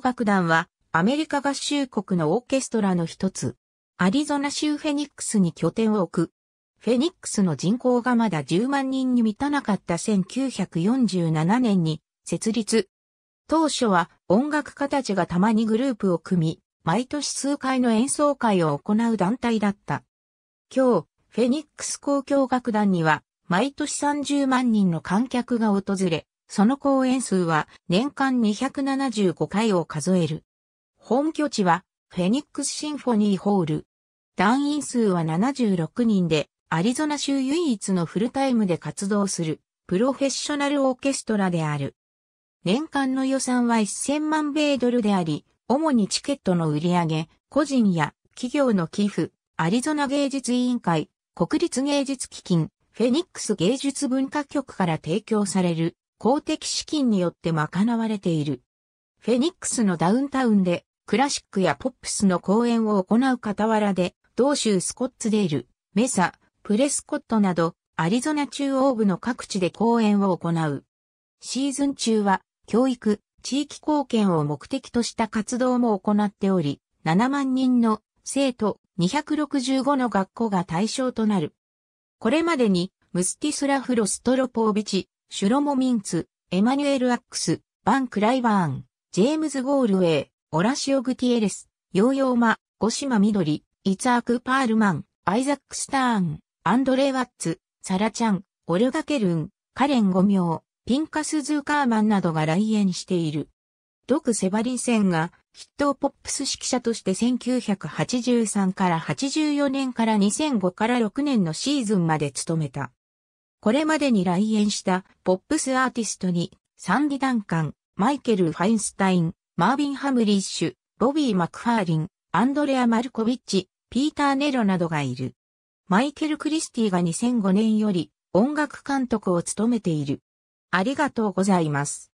楽団はアメリカ合衆国のオーケストラの一つ、アリゾナ州フェニックスに拠点を置く。フェニックスの人口がまだ10万人に満たなかった1947年に設立。当初は音楽家たちがたまにグループを組み、毎年数回の演奏会を行う団体だった。今日、フェニックス公共楽団には毎年30万人の観客が訪れ、その公演数は年間275回を数える。本拠地はフェニックスシンフォニーホール。団員数は76人で、アリゾナ州唯一のフルタイムで活動するプロフェッショナルオーケストラである。年間の予算は1000万米ドルであり、主にチケットの売り上げ、個人や企業の寄付、アリゾナ芸術委員会、国立芸術基金、フェニックス芸術文化局から提供される公的資金によって賄われている。フェニックスのダウンタウンでクラシックやポップスの公演を行う傍らで、同州スコッツデール、メサ、プレスコットなど、アリゾナ中央部の各地で公演を行う。シーズン中は、教育、地域貢献を目的とした活動も行っており、7万人の生徒265の学校が対象となる。これまでに、ムスティスラフ・ロストロポービチ、シュロモミンツ、エマニュエル・アックス、バン・クライバーン、ジェームズ・ゴールウェイ、オラシオ・グティエレス、ヨーヨーマ、ゴシマ・ミドリ、イツアーク・パールマン、アイザック・スターン、アンドレイ・ワッツ、サラ・チャン、オルガ・ケルン、カレン・ゴミョウ、ピンカス・ズーカーマンなどが来園している。ドク・セバリンセンがットポップス指揮者として1983から84年から2005から6年のシーズンまで務めた。これまでに来園したポップスアーティストに、サンディ・ダンカン、マイケル・ファインスタイン、マービン・ハムリッシュ、ボビー・マクファーリン、アンドレア・マルコビッチ、ピーター・ネロなどがいる。マイケル・クリスティが2005年より音楽監督を務めている。ありがとうございます。